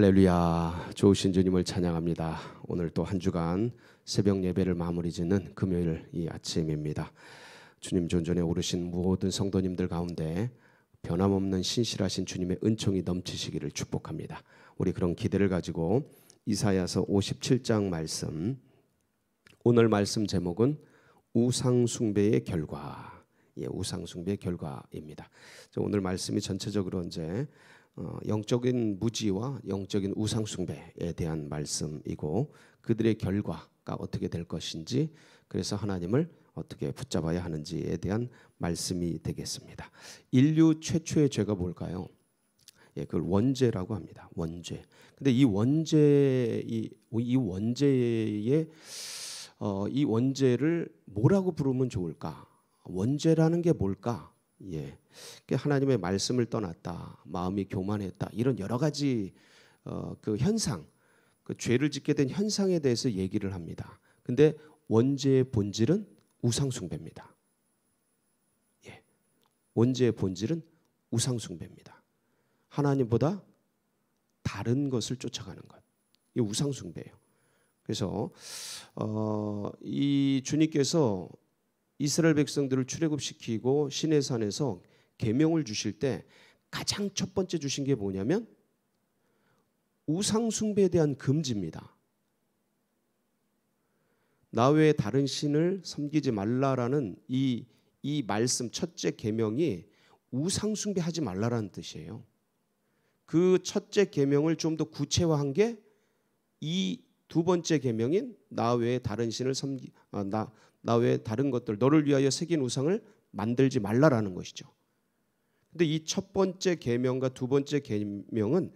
할렐루야 좋으신 주님을 찬양합니다 오늘 또 한 주간 새벽 예배를 마무리 짓는 금요일 이 아침입니다 주님 존전에 오르신 모든 성도님들 가운데 변함없는 신실하신 주님의 은총이 넘치시기를 축복합니다 우리 그런 기대를 가지고 이사야서 57장 말씀 오늘 말씀 제목은 우상숭배의 결과 예, 우상숭배의 결과입니다 오늘 말씀이 전체적으로 이제 어, 영적인 무지와 영적인 우상숭배에 대한 말씀이고 그들의 결과가 어떻게 될 것인지 그래서 하나님을 어떻게 붙잡아야 하는지에 대한 말씀이 되겠습니다. 인류 최초의 죄가 뭘까요? 예, 그걸 원죄라고 합니다. 원죄. 근데 이 원죄 이 원죄의 어, 이 원죄를 뭐라고 부르면 좋을까? 원죄라는 게 뭘까? 예. 그러니까 하나님의 말씀을 떠났다. 마음이 교만했다. 이런 여러 가지 어, 그 현상, 그 죄를 짓게 된 현상에 대해서 얘기를 합니다. 근데 원죄의 본질은 우상숭배입니다. 예. 원죄의 본질은 우상숭배입니다. 하나님보다 다른 것을 쫓아가는 것. 이 우상숭배예요. 그래서 어, 이 주님께서 이스라엘 백성들을 출애굽시키고 신의 산에서 계명을 주실 때 가장 첫 번째 주신 게 뭐냐면 우상 숭배에 대한 금지입니다. 나 외에 다른 신을 섬기지 말라라는 이 이 말씀 첫째 계명이 우상 숭배하지 말라라는 뜻이에요. 그 첫째 계명을 좀 더 구체화한 게 이 두 번째 계명인 나 외에 다른 신을 섬기 아, 나나 외에 다른 것들 너를 위하여 새긴 우상을 만들지 말라라는 것이죠. 근데 이 첫 번째 계명과 두 번째 계명은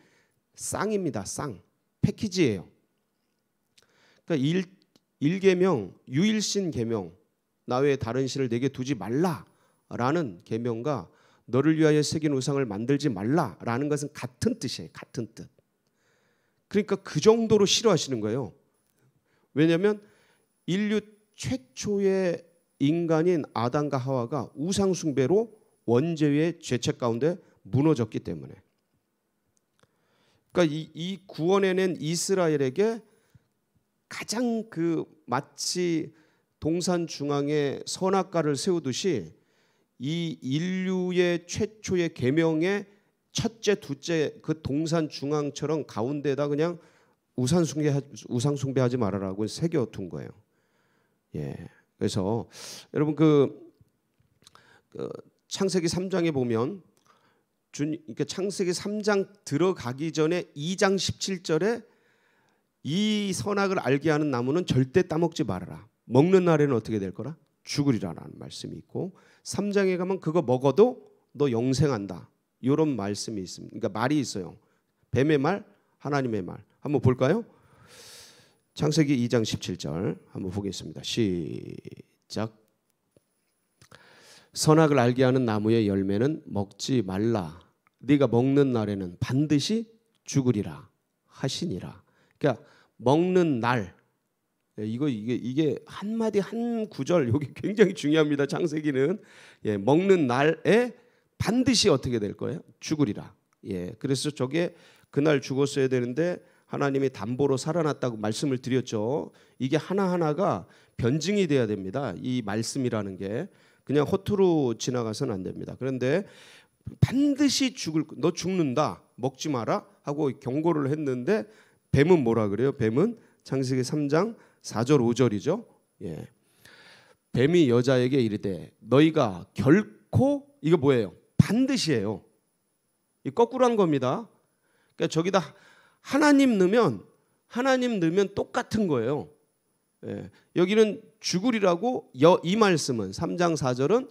쌍입니다. 쌍. 패키지예요. 그러니까 일, 일계명, 유일신 계명, 나 외에 다른 신을 내게 두지 말라라는 계명과 너를 위하여 새긴 우상을 만들지 말라라는 것은 같은 뜻이에요. 같은 뜻. 그러니까 그 정도로 싫어하시는 거예요. 왜냐하면 인류 최초의 인간인 아담과 하와가 우상 숭배로 원죄의 죄책 가운데 무너졌기 때문에 그러니까 이, 이 구원해낸 이스라엘에게 가장 그 마치 동산 중앙에 선악과를 세우듯이 이 인류의 최초의 계명의 첫째, 둘째 그 동산 중앙처럼 가운데다 그냥 우상 숭배 우상 숭배하지 말아라고 새겨 둔 거예요. 예. 그래서 여러분 그, 그 창세기 3장에 보면 준 그러니까 창세기 3장 들어가기 전에 2장 17절에 이 선악을 알게 하는 나무는 절대 따먹지 말아라. 먹는 날에는 어떻게 될 거라? 죽으리라라는 말씀이 있고 3장에 가면 그거 먹어도 너 영생한다. 이런 말씀이 있습니다. 그러니까 말이 있어요. 뱀의 말, 하나님의 말. 한번 볼까요? 창세기 2장 17절 한번 보겠습니다. 시작. 선악을 알게 하는 나무의 열매는 먹지 말라. 네가 먹는 날에는 반드시 죽으리라 하시니라. 그러니까 먹는 날 예, 이거 이게 이게 한 마디 한 구절 여기 굉장히 중요합니다. 창세기는 예, 먹는 날에 반드시 어떻게 될 거예요? 죽으리라. 예. 그래서 저게 그날 죽었어야 되는데 하나님이 담보로 살아났다고 말씀을 드렸죠. 이게 하나하나가 변증이 돼야 됩니다. 이 말씀이라는 게 그냥 허투루 지나가서는 안 됩니다. 그런데 반드시 죽을 너 죽는다. 먹지 마라 하고 경고를 했는데 뱀은 뭐라 그래요? 뱀은 창세기 3장 4절 5절이죠. 예. 뱀이 여자에게 이르되 너희가 결코 이거 뭐예요? 반드시예요. 이 거꾸로 한 겁니다. 그러니까 저기다 하나님 넣으면 하나님 넣으면 똑같은 거예요. 예, 여기는 죽으리라고 여, 이 말씀은 3장 4절은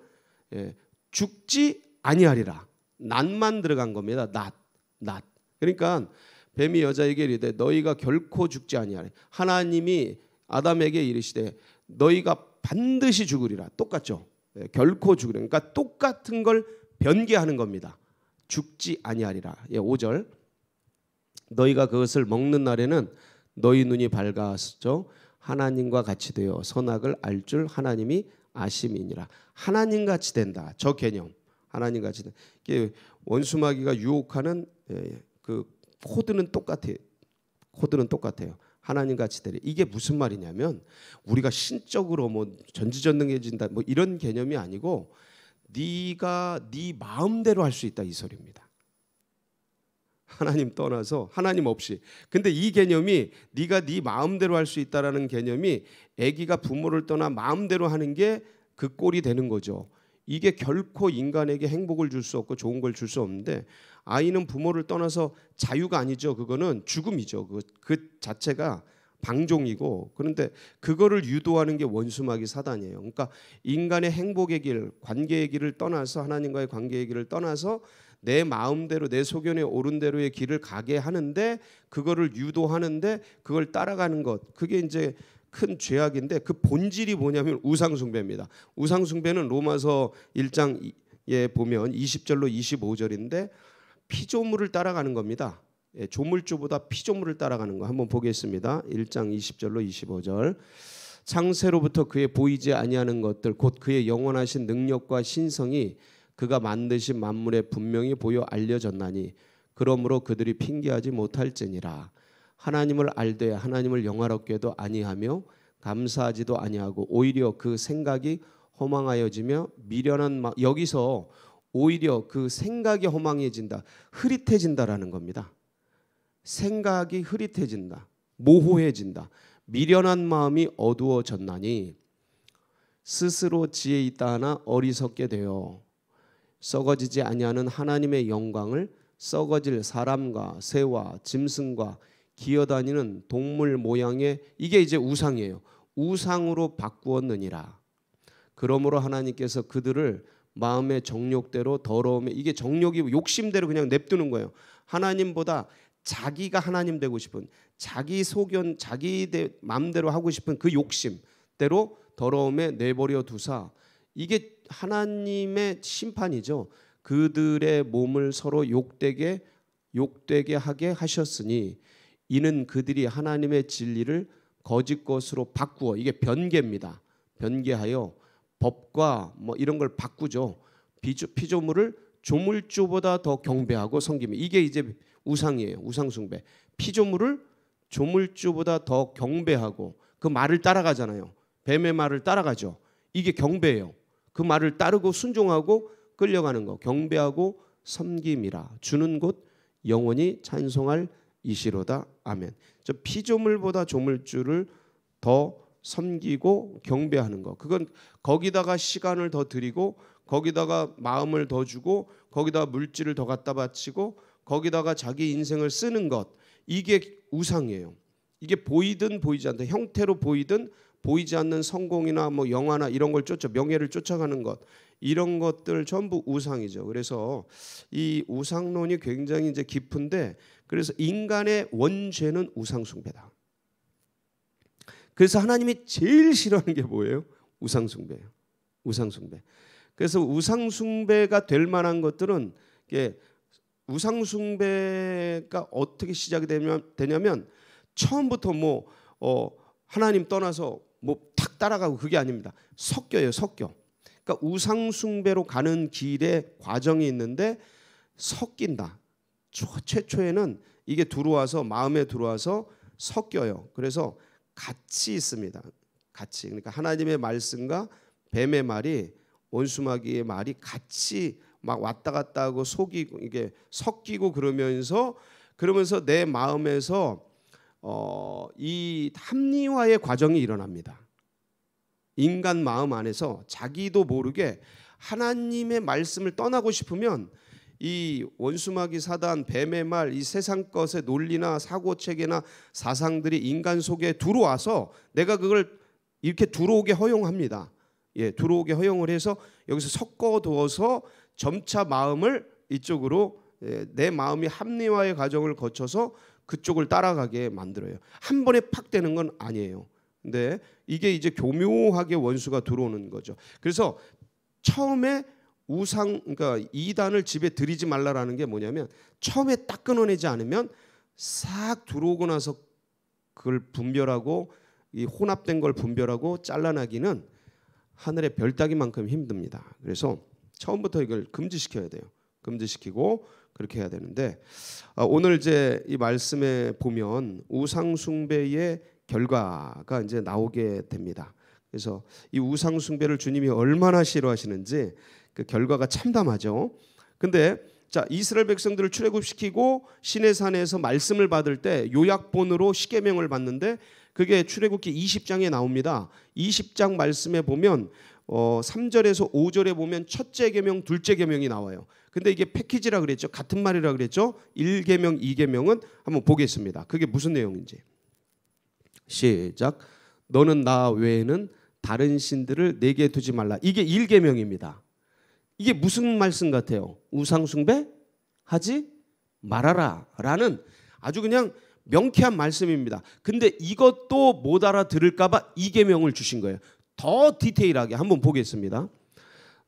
예, 죽지 아니하리라. 낫만 들어간 겁니다. 낫, 낫. 그러니까 뱀이 여자에게 이르되 너희가 결코 죽지 아니하리. 하나님이 아담에게 이르시되 너희가 반드시 죽으리라. 똑같죠. 예, 결코 죽으리라. 그러니까 똑같은 걸 변개하는 겁니다. 죽지 아니하리라. 예, 5절. 너희가 그것을 먹는 날에는 너희 눈이 밝아죠 하나님과 같이 되어 선악을 알 줄 하나님이 아심이니라. 하나님 같이 된다. 저 개념. 하나님 같이 된. 이게 원수마귀가 유혹하는 예, 그 코드는 똑같아요. 코드는 똑같아요. 하나님 같이 되리. 이게 무슨 말이냐면 우리가 신적으로 뭐 전지전능해진다 뭐 이런 개념이 아니고 네가 네 마음대로 할 수 있다 이 소리입니다. 하나님 떠나서 하나님 없이. 근데 이 개념이 네가 네 마음대로 할 수 있다라는 개념이 아기가 부모를 떠나 마음대로 하는 게 그 꼴이 되는 거죠. 이게 결코 인간에게 행복을 줄 수 없고 좋은 걸 줄 수 없는데 아이는 부모를 떠나서 자유가 아니죠. 그거는 죽음이죠. 그, 그 자체가 방종이고 그런데 그거를 유도하는 게 원수막이 사단이에요. 그러니까 인간의 행복의 길, 관계의 길을 떠나서 하나님과의 관계의 길을 떠나서 내 마음대로 내 소견에 오른 대로의 길을 가게 하는데 그거를 유도하는데 그걸 따라가는 것 그게 이제 큰 죄악인데 그 본질이 뭐냐면 우상 숭배입니다. 우상 숭배는 로마서 1장에 보면 20절로 25절인데 피조물을 따라가는 겁니다. 예, 조물주보다 피조물을 따라가는 거 한번 보겠습니다. 1장 20절로 25절. 창세로부터 그의 보이지 아니하는 것들 곧 그의 영원하신 능력과 신성이 그가 만드신 만물에 분명히 보여 알려졌나니 그러므로 그들이 핑계하지 못할지니라 하나님을 알되 하나님을 영화롭게도 아니하며 감사하지도 아니하고 오히려 그 생각이 허망하여지며 미련한 마, 여기서 오히려 그 생각이 허망해진다 흐릿해진다라는 겁니다 생각이 흐릿해진다 모호해진다 미련한 마음이 어두워졌나니 스스로 지혜 있다 하나 어리석게 되어 썩어지지 아니하는 하나님의 영광을 썩어질 사람과 새와 짐승과 기어다니는 동물 모양의 이게 이제 우상이에요. 우상으로 바꾸었느니라. 그러므로 하나님께서 그들을 마음의 정욕대로 더러움에 이게 정욕이 욕심대로 그냥 냅두는 거예요. 하나님보다 자기가 하나님 되고 싶은 자기 소견 자기 마음대로 하고 싶은 그 욕심대로 더러움에 내버려 두사 이게 하나님의 심판이죠. 그들의 몸을 서로 욕되게 욕되게 하게 하셨으니 이는 그들이 하나님의 진리를 거짓 것으로 바꾸어 이게 변개입니다. 변개하여 법과 뭐 이런 걸 바꾸죠. 피조, 피조물을 조물주보다 더 경배하고 섬기면 이게 이제 우상이에요. 우상숭배. 피조물을 조물주보다 더 경배하고 그 말을 따라가잖아요. 뱀의 말을 따라가죠. 이게 경배예요. 그 말을 따르고 순종하고 끌려가는 것 경배하고 섬김이라 주는 곳 영원히 찬송할 이시로다 아멘. 저 피조물보다 조물주를 더 섬기고 경배하는 것 그건 거기다가 시간을 더 드리고 거기다가 마음을 더 주고 거기다 물질을 더 갖다 바치고 거기다가 자기 인생을 쓰는 것 이게 우상이에요. 이게 보이든 보이지 않든 형태로 보이든 보이지 않는 성공이나 뭐 영화나 이런 걸 쫓아 명예를 쫓아가는 것 이런 것들 전부 우상이죠. 그래서 이 우상론이 굉장히 이제 깊은데 그래서 인간의 원죄는 우상 숭배다. 그래서 하나님이 제일 싫어하는 게 뭐예요? 우상 숭배예요. 우상 숭배. 그래서 우상 숭배가 될 만한 것들은 이게 우상 숭배가 어떻게 시작이 되냐면 처음부터 뭐 어, 하나님 떠나서 뭐탁 따라가고 그게 아닙니다. 섞여요, 섞여. 그러니까 우상 숭배로 가는 길에 과정이 있는데 섞인다. 초, 최초에는 이게 들어와서 마음에 들어와서 섞여요. 그래서 같이 있습니다. 같이. 그러니까 하나님의 말씀과 뱀의 말이 원수마귀의 말이 같이 막 왔다 갔다 하고 속이 이게 섞이고 그러면서 그러면서 내 마음에서 어, 이 합리화의 과정이 일어납니다. 인간 마음 안에서 자기도 모르게 하나님의 말씀을 떠나고 싶으면 이 원수마귀 사단 뱀의 말 이 세상 것의 논리나 사고 체계나 사상들이 인간 속에 들어와서 내가 그걸 이렇게 들어오게 허용합니다. 예, 들어오게 허용을 해서 여기서 섞어 두어서 점차 마음을 이쪽으로 예, 내 마음이 합리화의 과정을 거쳐서 그쪽을 따라가게 만들어요. 한 번에 팍 되는 건 아니에요. 근데 이게 이제 교묘하게 원수가 들어오는 거죠. 그래서 처음에 우상 그러니까 이단을 집에 들이지 말라라는 게 뭐냐면 처음에 딱 끊어내지 않으면 싹 들어오고 나서 그걸 분별하고 이 혼합된 걸 분별하고 잘라나기는 하늘의 별 따기만큼 힘듭니다. 그래서 처음부터 이걸 금지시켜야 돼요. 금지시키고 그렇게 해야 되는데 아, 오늘 이제 이 말씀에 보면 우상 숭배의 결과가 이제 나오게 됩니다. 그래서 이 우상 숭배를 주님이 얼마나 싫어하시는지 그 결과가 참담하죠. 근데 자 이스라엘 백성들을 출애굽시키고 시내산에서 말씀을 받을 때 요약본으로 십계명을 받는데 그게 출애굽기 20장에 나옵니다. 20장 말씀에 보면 어 3절에서 5절에 보면 첫째 계명, 둘째 계명이 나와요. 근데 이게 패키지라 그랬죠. 같은 말이라 그랬죠. 1계명, 2계명은 한번 보겠습니다. 그게 무슨 내용인지. 시작. 너는 나 외에는 다른 신들을 내게 두지 말라. 이게 1계명입니다. 이게 무슨 말씀 같아요? 우상 숭배 하지 말아라라는 아주 그냥 명쾌한 말씀입니다. 근데 이것도 못 알아들을까봐 이계명을 주신 거예요. 더 디테일하게 한번 보겠습니다.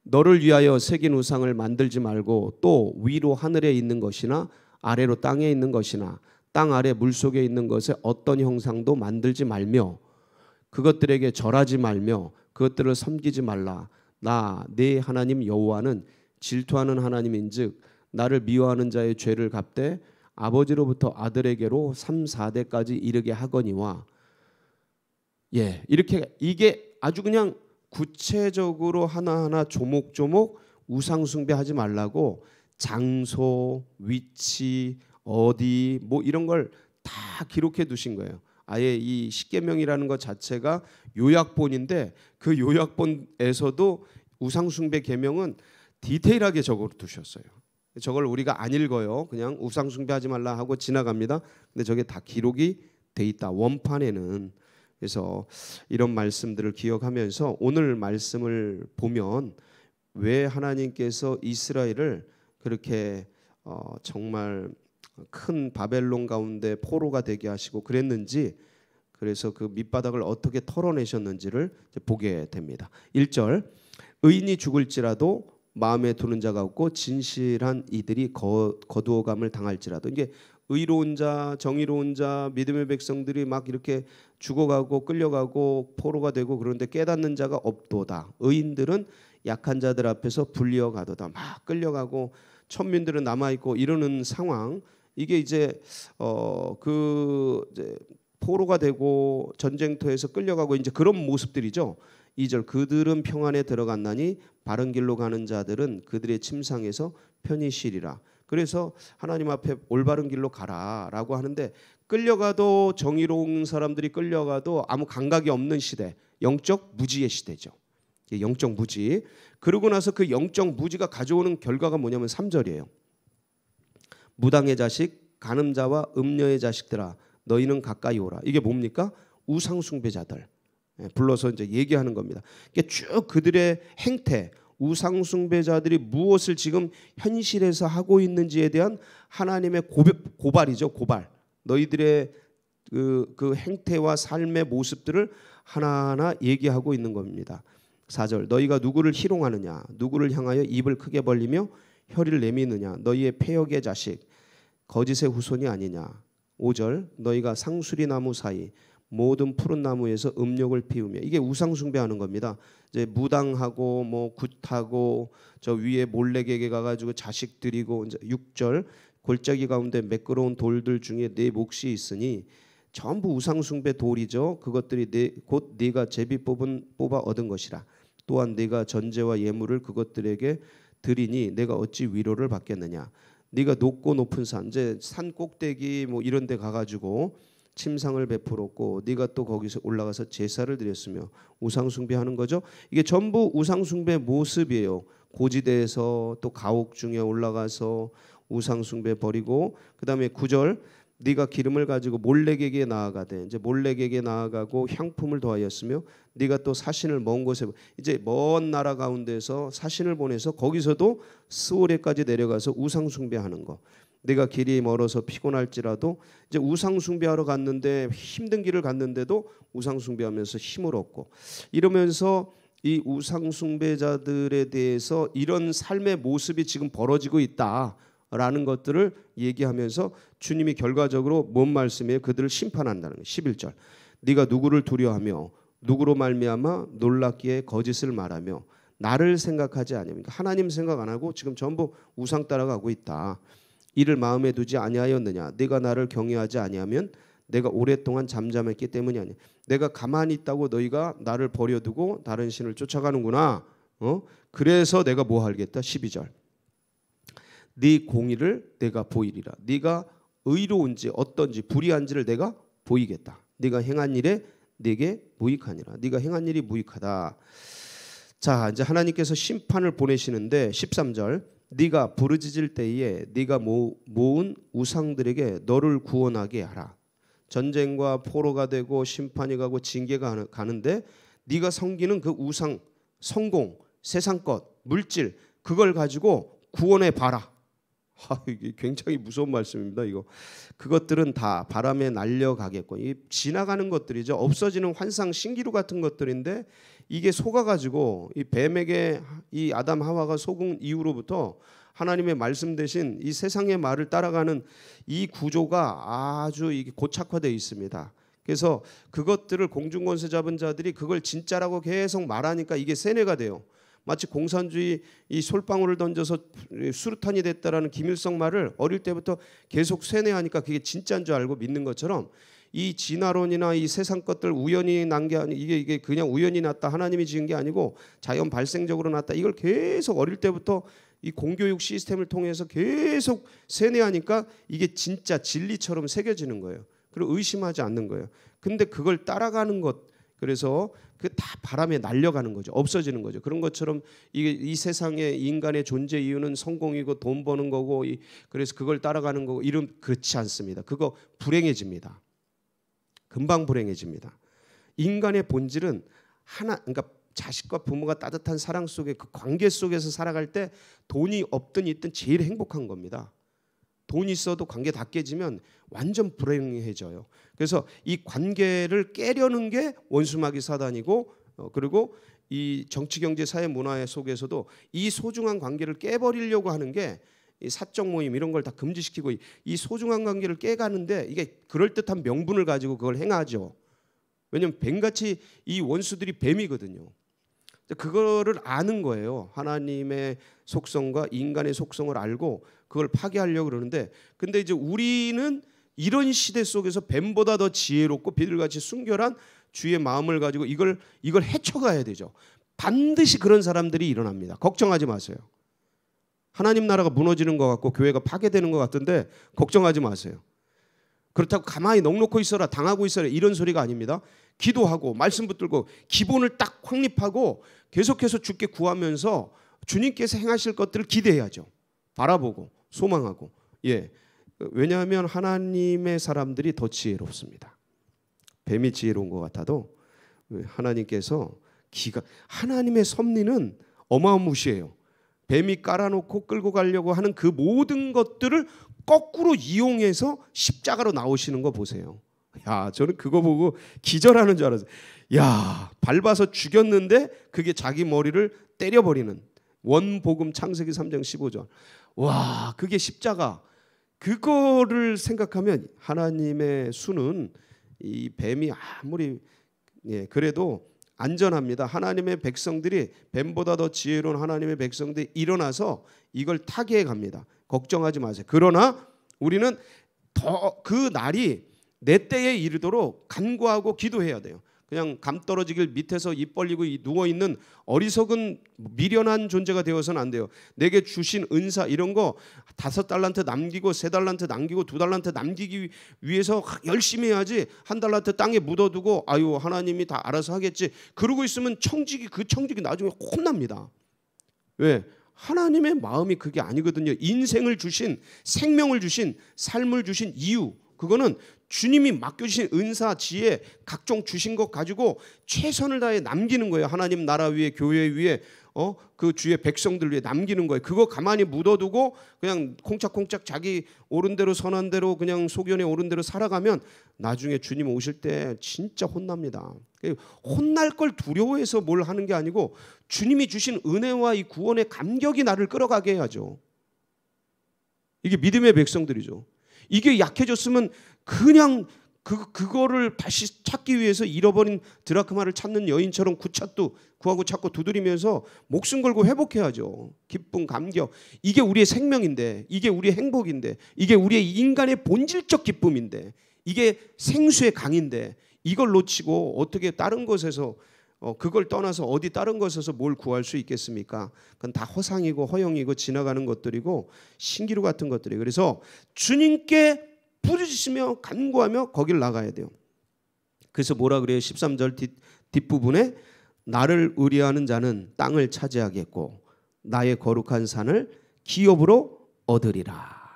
너를 위하여 새긴 우상을 만들지 말고 또 위로 하늘에 있는 것이나 아래로 땅에 있는 것이나 땅 아래 물 속에 있는 것에 어떤 형상도 만들지 말며 그것들에게 절하지 말며 그것들을 섬기지 말라 나 네 하나님 여호와는 질투하는 하나님인즉 나를 미워하는 자의 죄를 갚되 아버지로부터 아들에게로 3, 4대까지 이르게 하거니와 예 이렇게 이게 아주 그냥 구체적으로 하나하나 조목조목 우상 숭배하지 말라고 장소, 위치, 어디 뭐 이런 걸 다 기록해 두신 거예요. 아예 이 십계명이라는 것 자체가 요약본인데 그 요약본에서도 우상 숭배 계명은 디테일하게 적어 두셨어요. 저걸 우리가 안 읽어요. 그냥 우상 숭배하지 말라 하고 지나갑니다. 근데 저게 다 기록이 돼 있다. 원판에는 그래서 이런 말씀들을 기억하면서 오늘 말씀을 보면 왜 하나님께서 이스라엘을 그렇게 어, 정말 큰 바벨론 가운데 포로가 되게 하시고 그랬는지 그래서 그 밑바닥을 어떻게 털어내셨는지를 보게 됩니다. 1절 의인이 죽을지라도 마음에 두는 자가 없고 진실한 이들이 거, 거두어감을 당할지라도 이게 의로운 자, 정의로운 자, 믿음의 백성들이 막 이렇게 죽어가고 끌려가고 포로가 되고 그런데 깨닫는 자가 없도다. 의인들은 약한 자들 앞에서 불리어 가도다. 막 끌려가고 천민들은 남아 있고 이러는 상황. 이게 이제 어 그 이제 포로가 되고 전쟁터에서 끌려가고 이제 그런 모습들이죠. 이절 그들은 평안에 들어갔나니 바른 길로 가는 자들은 그들의 침상에서 편히 쉬리라. 그래서 하나님 앞에 올바른 길로 가라라고 하는데 끌려가도 정의로운 사람들이 끌려가도 아무 감각이 없는 시대, 영적 무지의 시대죠. 영적 무지. 그러고 나서 그 영적 무지가 가져오는 결과가 뭐냐면 3절이에요. 무당의 자식, 가늠자와 음녀의 자식들아, 너희는 가까이 오라. 이게 뭡니까? 우상숭배자들. 예, 불러서 이제 얘기하는 겁니다. 쭉 그들의 행태, 우상 숭배자들이 무엇을 지금 현실에서 하고 있는지에 대한 하나님의 고백, 고발이죠 고발 너희들의 그, 그 행태와 삶의 모습들을 하나하나 얘기하고 있는 겁니다 4절 너희가 누구를 희롱하느냐 누구를 향하여 입을 크게 벌리며 혀를 내미느냐 너희의 폐역의 자식 거짓의 후손이 아니냐 5절 너희가 상수리 나무 사이 모든 푸른 나무에서 음력을 피우며 이게 우상 숭배하는 겁니다. 이제 무당하고 뭐 굿하고 저 위에 몰래에게 가가지고 자식들이고 이제 육절 골짜기 가운데 매끄러운 돌들 중에 내 네 몫이 있으니 전부 우상 숭배 돌이죠. 그것들이 네, 곧 네가 제비 뽑은 뽑아 얻은 것이라. 또한 네가 전제와 예물을 그것들에게 드리니 내가 어찌 위로를 받겠느냐. 네가 높고 높은 산, 이제 산 꼭대기 뭐 이런 데 가가지고 침상을 베풀었고 네가 또 거기서 올라가서 제사를 드렸으며 우상 숭배하는 거죠. 이게 전부 우상 숭배 모습이에요. 고지대에서 또 가옥 중에 올라가서 우상 숭배 버리고 그다음에 구절 네가 기름을 가지고 몰렉에게 나아가되 이제 몰렉에게 나아가고 향품을 더하였으며 네가 또 사신을 먼 곳에 이제 먼 나라 가운데서 사신을 보내서 거기서도 스월에까지 내려가서 우상 숭배하는 거 내가 길이 멀어서 피곤할지라도 이제 우상 숭배하러 갔는데 힘든 길을 갔는데도 우상 숭배하면서 힘을 얻고 이러면서 이 우상 숭배자들에 대해서 이런 삶의 모습이 지금 벌어지고 있다라는 것들을 얘기하면서 주님이 결과적으로 뭔 말씀이에요? 그들을 심판한다는 거예요. 11절. 네가 누구를 두려워하며 누구로 말미암아 놀랍기에 거짓을 말하며 나를 생각하지 아니하니까 그러니까 하나님 생각 안 하고 지금 전부 우상 따라가고 있다. 이를 마음에 두지 아니하였느냐 네가 나를 경외하지 아니하면 내가 오랫동안 잠잠했기 때문이 아니 내가 가만히 있다고 너희가 나를 버려두고 다른 신을 쫓아가는구나 어 그래서 내가 뭐 하겠다 12절 네 공의를 내가 보이리라 네가 의로운지 어떤지 불의한지를 내가 보이겠다 네가 행한 일에 네게 무익하니라 네가 행한 일이 무익하다 자 이제 하나님께서 심판을 보내시는데 13절 네가 부르짖을 때에 네가 모은 우상들에게 너를 구원하게 하라. 전쟁과 포로가 되고 심판이 가고 징계가 가는데 네가 섬기는 그 우상 성공, 세상 것, 물질 그걸 가지고 구원해 봐라. 아, 이게 굉장히 무서운 말씀입니다. 이거 그것들은 다 바람에 날려가겠고 이 지나가는 것들이죠. 없어지는 환상 신기루 같은 것들인데 이게 속아가지고 이 뱀에게 이 아담 하와가 속은 이후로부터 하나님의 말씀 대신 이 세상의 말을 따라가는 이 구조가 아주 이게 고착화되어 있습니다. 그래서 그것들을 공중권세 잡은 자들이 그걸 진짜라고 계속 말하니까 이게 세뇌가 돼요. 마치 공산주의 이 솔방울을 던져서 수류탄이 됐다라는 김일성 말을 어릴 때부터 계속 세뇌하니까 그게 진짜인 줄 알고 믿는 것처럼 이 진화론이나 이 세상 것들 우연히 난 게 아니 이게 이게 그냥 우연히 났다 하나님이 지은 게 아니고 자연 발생적으로 났다 이걸 계속 어릴 때부터 이 공교육 시스템을 통해서 계속 세뇌하니까 이게 진짜 진리처럼 새겨지는 거예요. 그리고 의심하지 않는 거예요. 근데 그걸 따라가는 것 그래서 그다 바람에 날려가는 거죠. 없어지는 거죠. 그런 것처럼 이게 이세상에 인간의 존재 이유는 성공이고 돈 버는 거고 이, 그래서 그걸 따라가는 거고 이름 그렇지 않습니다. 그거 불행해집니다. 금방 불행해집니다. 인간의 본질은 하나 그러니까 자식과 부모가 따뜻한 사랑 속에 그 관계 속에서 살아갈 때 돈이 없든 있든 제일 행복한 겁니다. 돈 있어도 관계 다 깨지면 완전 불행해져요. 그래서 이 관계를 깨려는 게 원수마귀 사단이고 어, 그리고 이 정치 경제 사회 문화 의 속에서도 이 소중한 관계를 깨버리려고 하는 게 이 사적 모임 이런 걸 다 금지시키고 이 소중한 관계를 깨가는데 이게 그럴듯한 명분을 가지고 그걸 행하죠. 왜냐면 뱀같이 이 원수들이 뱀이거든요. 그거를 아는 거예요. 하나님의 속성과 인간의 속성을 알고 그걸 파괴하려고 그러는데 근데 이제 우리는 이런 시대 속에서 뱀보다 더 지혜롭고 비둘같이 순결한 주의 마음을 가지고 이걸 이걸 헤쳐가야 되죠. 반드시 그런 사람들이 일어납니다. 걱정하지 마세요. 하나님 나라가 무너지는 것 같고 교회가 파괴되는 것 같은데 걱정하지 마세요. 그렇다고 가만히 넉넉히 있어라 당하고 있어라 이런 소리가 아닙니다. 기도하고 말씀 붙들고 기본을 딱 확립하고 계속해서 주께 구하면서 주님께서 행하실 것들을 기대해야죠. 바라보고 소망하고 예. 왜냐하면 하나님의 사람들이 더 지혜롭습니다. 뱀이 지혜로운 것 같아도 하나님께서 기가 하나님의 섭리는 어마무시해요. 뱀이 깔아놓고 끌고 가려고 하는 그 모든 것들을 거꾸로 이용해서 십자가로 나오시는 거 보세요. 야, 저는 그거 보고 기절하는 줄 알았어요. 야, 밟아서 죽였는데 그게 자기 머리를 때려버리는 원복음 창세기 3장 15절. 와, 그게 십자가. 그거를 생각하면 하나님의 수는 이 뱀이 아무리 예, 그래도 안전합니다. 하나님의 백성들이 뱀보다 더 지혜로운 하나님의 백성들이 일어나서 이걸 타개해 갑니다. 걱정하지 마세요. 그러나 우리는 더 그 날이 내 때에 이르도록 간구하고 기도해야 돼요. 그냥 감 떨어지길 밑에서 입 벌리고 누워 있는 어리석은 미련한 존재가 되어서는 안 돼요. 내게 주신 은사 이런 거 다섯 달란트 남기고 세 달란트 남기고 두 달란트 남기기 위해서 열심히 해야지 한 달란트 땅에 묻어두고 아유 하나님이 다 알아서 하겠지 그러고 있으면 청직이 그 청직이 나중에 혼납니다. 왜? 하나님의 마음이 그게 아니거든요. 인생을 주신 생명을 주신 삶을 주신 이유 그거는 주님이 맡겨주신 은사, 지혜, 각종 주신 것 가지고 최선을 다해 남기는 거예요. 하나님 나라 위에, 교회 위에, 어, 그 주의 백성들 위해 남기는 거예요. 그거 가만히 묻어두고 그냥 콩짝콩짝 자기 오른 대로 선한 대로 그냥 소견에 오른 대로 살아가면 나중에 주님 오실 때 진짜 혼납니다. 그 혼날 걸 두려워해서 뭘 하는 게 아니고 주님이 주신 은혜와 이 구원의 감격이 나를 끌어가게 해야죠. 이게 믿음의 백성들이죠. 이게 약해졌으면 그냥 그 그거를 다시 찾기 위해서 잃어버린 드라크마를 찾는 여인처럼 구차도 구하고 찾고 두드리면서 목숨 걸고 회복해야죠. 기쁨, 감격. 이게 우리의 생명인데, 이게 우리의 행복인데, 이게 우리의 인간의 본질적 기쁨인데, 이게 생수의 강인데, 이걸 놓치고 어떻게 다른 곳에서 어, 그걸 떠나서 어디 다른 곳에서뭘 구할 수 있겠습니까? 그건 다 허상이고 허영이고 지나가는 것들이고 신기루 같은 것들이. 그래서 주님께 부르짖으며 간구하며 거길 나가야 돼요. 그래서 뭐라 그래요? 13절 뒷, 뒷부분에 나를 의뢰하는 자는 땅을 차지하겠고 나의 거룩한 산을 기업으로 얻으리라.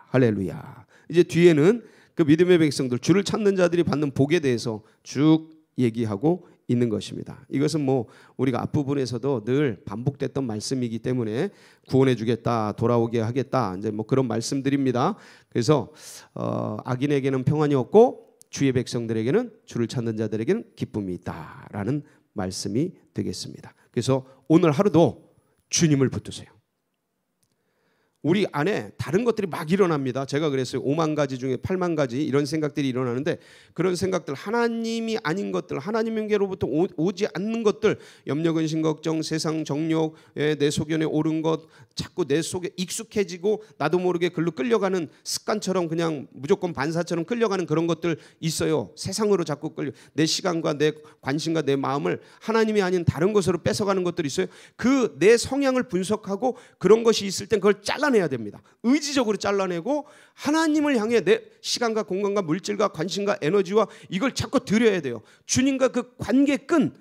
할렐루야. 이제 뒤에는 그 믿음의 백성들 주를 찾는 자들이 받는 복에 대해서 쭉 얘기하고 있는 것입니다. 이것은 뭐 우리가 앞부분에서도 늘 반복됐던 말씀이기 때문에 구원해 주겠다, 돌아오게 하겠다. 이제 뭐 그런 말씀드립니다. 그래서 어, 악인에게는 평안이 없고 주의 백성들에게는 주를 찾는 자들에게는 기쁨이 있다라는 말씀이 되겠습니다. 그래서 오늘 하루도 주님을 붙드세요. 우리 안에 다른 것들이 막 일어납니다. 제가 그랬어요. 5만 가지 중에 8만 가지 이런 생각들이 일어나는데 그런 생각들 하나님이 아닌 것들 하나님에게로부터 오지 않는 것들 염려 근심 걱정 세상 정욕 예, 내 소견에 오른 것 자꾸 내 속에 익숙해지고 나도 모르게 글로 끌려가는 습관처럼 그냥 무조건 반사처럼 끌려가는 그런 것들 있어요. 세상으로 자꾸 끌려 내 시간과 내 관심과 내 마음을 하나님이 아닌 다른 것으로 뺏어가는 것들이 있어요. 그 내 성향을 분석하고 그런 것이 있을 땐 그걸 잘라 잘라내야 됩니다. 의지적으로 잘라내고 하나님을 향해 내 시간과 공간과 물질과 관심과 에너지와 이걸 자꾸 드려야 돼요. 주님과 그 관계 끈,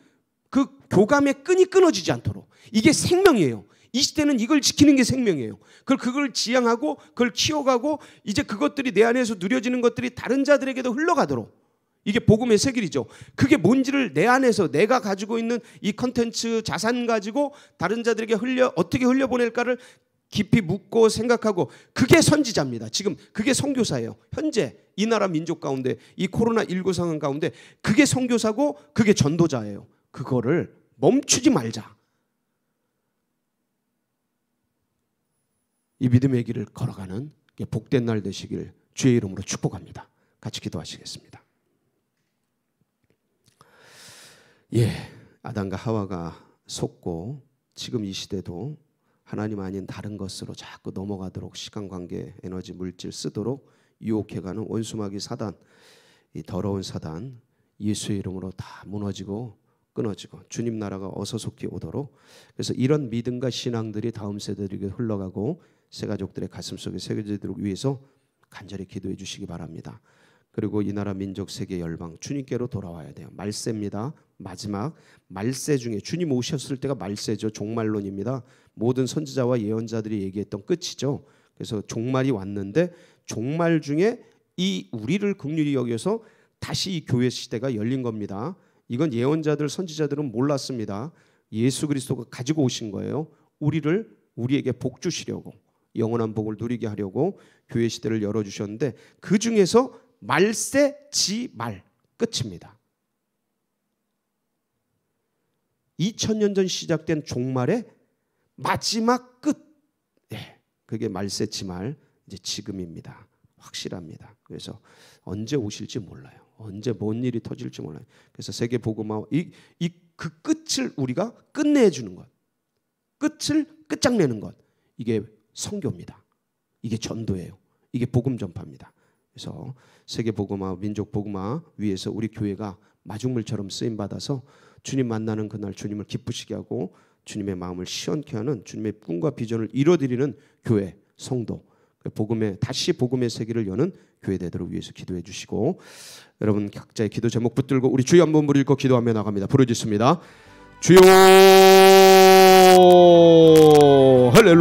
그 교감의 끈이 끊어지지 않도록. 이게 생명이에요. 이 시대는 이걸 지키는 게 생명이에요. 그걸 그걸 지향하고 그걸 키워가고 이제 그것들이 내 안에서 누려지는 것들이 다른 자들에게도 흘러가도록 이게 복음의 세길이죠. 그게 뭔지를 내 안에서 내가 가지고 있는 이 컨텐츠 자산 가지고 다른 자들에게 흘려 어떻게 흘려보낼까를 깊이 묻고 생각하고 그게 선지자입니다. 지금 그게 선교사예요. 현재 이 나라 민족 가운데 이 코로나 19 상황 가운데 그게 선교사고 그게 전도자예요. 그거를 멈추지 말자. 이 믿음의 길을 걸어가는 복된 날 되시길 주의 이름으로 축복합니다. 같이 기도하시겠습니다. 예, 아담과 하와가 속고 지금 이 시대도 하나님 아닌 다른 것으로 자꾸 넘어가도록 시간 관계, 에너지, 물질 쓰도록 유혹해가는 원수마귀 사단, 이 더러운 사단 예수의 이름으로 다 무너지고 끊어지고 주님 나라가 어서 속히 오도록 그래서 이런 믿음과 신앙들이 다음 세대들에게 흘러가고 새 가족들의 가슴 속에 새겨지도록 위해서 간절히 기도해 주시기 바랍니다. 그리고 이 나라 민족 세계 열방 주님께로 돌아와야 돼요. 말세입니다. 마지막 말세 중에 주님 오셨을 때가 말세죠. 종말론입니다. 모든 선지자와 예언자들이 얘기했던 끝이죠. 그래서 종말이 왔는데 종말 중에 이 우리를 극률히 여기서 다시 이 교회 시대가 열린 겁니다. 이건 예언자들 선지자들은 몰랐습니다. 예수 그리스도가 가지고 오신 거예요. 우리를 우리에게 복 주시려고 영원한 복을 누리게 하려고 교회 시대를 열어 주셨는데 그 중에서 말세 지말 끝입니다. 2000년 전 시작된 종말의 마지막 끝. 예, 그게 말세 치말 이제 지금입니다. 확실합니다. 그래서 언제 오실지 몰라요. 언제 뭔 일이 터질지 몰라요. 그래서 세계 복음화 이 이 그 끝을 우리가 끝내 주는 것. 끝을 끝장내는 것. 이게 성교입니다 이게 전도예요. 이게 복음 전파입니다. 그래서 세계 복음화, 민족 복음화 위에서 우리 교회가 마중물처럼 쓰임 받아서 주님 만나는 그날 주님을 기쁘시게 하고 주님의 마음을 시원케 하는 주님의 꿈과 비전을 이뤄드리는 교회 성도 그 복음의 다시 복음의 세계를 여는 교회 되도록 위해서 기도해 주시고 여러분 각자의 기도 제목 붙들고 우리 주여 한번 부르짖고 기도하며 나갑니다. 부르짖습니다. 주여 할렐루야